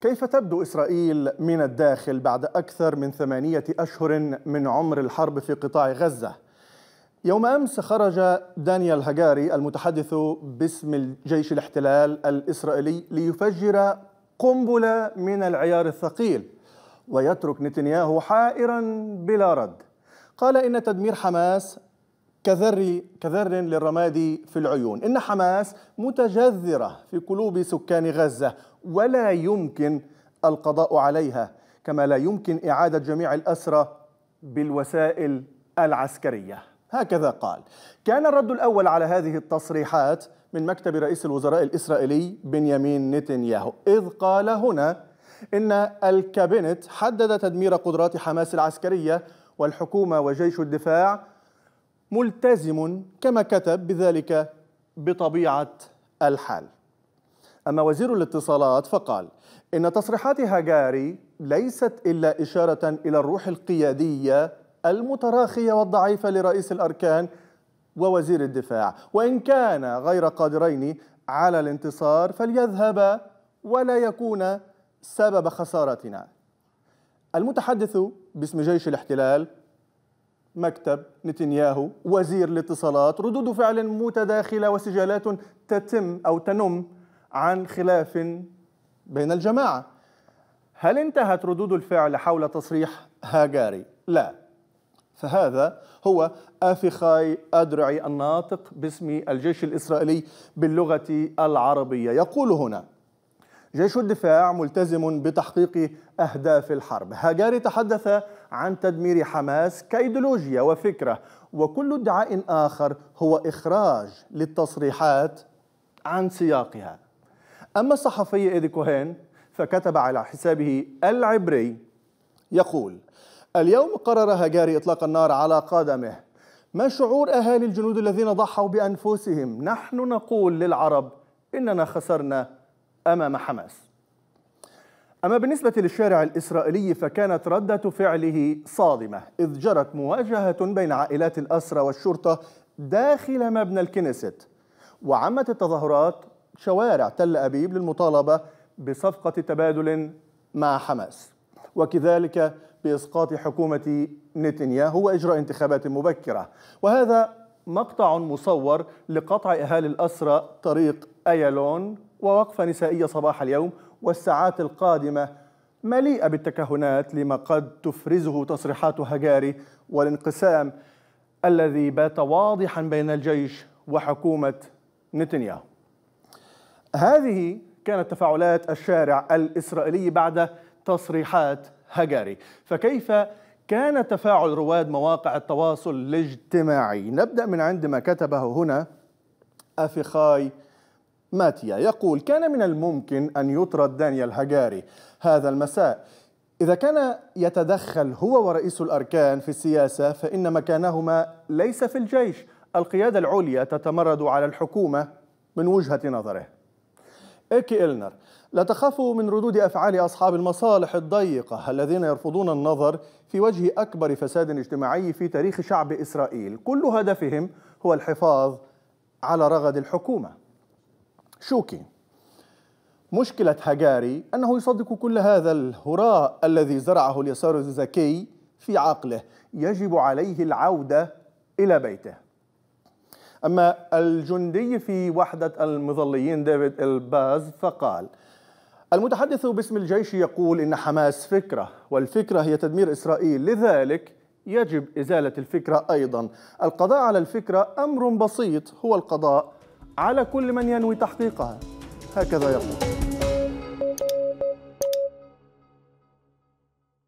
كيف تبدو إسرائيل من الداخل بعد أكثر من ثمانية أشهر من عمر الحرب في قطاع غزة؟ يوم أمس خرج دانيال هاجاري المتحدث باسم الجيش الاحتلال الإسرائيلي ليفجر قنبلة من العيار الثقيل ويترك نتنياهو حائرا بلا رد قال إن تدمير حماس كذر كذر للرماد في العيون إن حماس متجذرة في قلوب سكان غزة ولا يمكن القضاء عليها كما لا يمكن إعادة جميع الأسرى بالوسائل العسكرية هكذا قال كان الرد الأول على هذه التصريحات من مكتب رئيس الوزراء الإسرائيلي بنيامين نتنياهو إذ قال هنا إن الكابينت حدد تدمير قدرات حماس العسكرية والحكومة وجيش الدفاع ملتزم كما كتب بذلك بطبيعة الحال أما وزير الاتصالات فقال إن تصريحات هاجاري ليست إلا إشارة إلى الروح القيادية المتراخية والضعيفة لرئيس الأركان ووزير الدفاع وإن كان غير قادرين على الانتصار فليذهب ولا يكون سبب خسارتنا المتحدث باسم جيش الاحتلال مكتب نتنياهو وزير الاتصالات ردود فعل متداخلة وسجالات تتم أو تنم عن خلاف بين الجماعة هل انتهت ردود الفعل حول تصريح هاجاري؟ لا فهذا هو أفخاي أدرعي الناطق باسم الجيش الإسرائيلي باللغة العربية يقول هنا جيش الدفاع ملتزم بتحقيق أهداف الحرب هاجاري تحدث عن تدمير حماس كإيديولوجيا وفكرة وكل ادعاء آخر هو إخراج للتصريحات عن سياقها أما الصحفي إيدي كوهين فكتب على حسابه العبري يقول اليوم قرر هاجاري إطلاق النار على قدمه ما شعور أهالي الجنود الذين ضحوا بأنفسهم نحن نقول للعرب إننا خسرنا أمام حماس أما بالنسبة للشارع الإسرائيلي فكانت ردة فعله صادمة إذ جرت مواجهة بين عائلات الأسرى والشرطة داخل مبنى الكنيست وعمت التظاهرات شوارع تل أبيب للمطالبة بصفقة تبادل مع حماس وكذلك بإسقاط حكومة نتنياهو وإجراء انتخابات مبكرة وهذا مقطع مصور لقطع أهالي الأسرى طريق أيالون ووقفة نسائية صباح اليوم والساعات القادمة مليئة بالتكهنات لما قد تفرزه تصريحات هجاري والانقسام الذي بات واضحا بين الجيش وحكومة نتنياهو هذه كانت تفاعلات الشارع الإسرائيلي بعد تصريحات هجاري فكيف كان تفاعل رواد مواقع التواصل الاجتماعي نبدأ من عندما كتبه هنا أفيخاي ماتيا يقول كان من الممكن أن يطرد دانيال هجاري هذا المساء إذا كان يتدخل هو ورئيس الأركان في السياسة فإن مكانهما ليس في الجيش القيادة العليا تتمرد على الحكومة من وجهة نظره إيكي إلنر لا تخافوا من ردود أفعال أصحاب المصالح الضيقة الذين يرفضون النظر في وجه أكبر فساد اجتماعي في تاريخ شعب إسرائيل كل هدفهم هو الحفاظ على رغد الحكومة شوكي مشكلة هاجاري أنه يصدق كل هذا الهراء الذي زرعه اليسار الذكي في عقله يجب عليه العودة إلى بيته أما الجندي في وحدة المظليين ديفيد الباز فقال المتحدث باسم الجيش يقول إن حماس فكرة والفكرة هي تدمير إسرائيل لذلك يجب إزالة الفكرة أيضا القضاء على الفكرة أمر بسيط هو القضاء على كل من ينوي تحقيقها هكذا يقول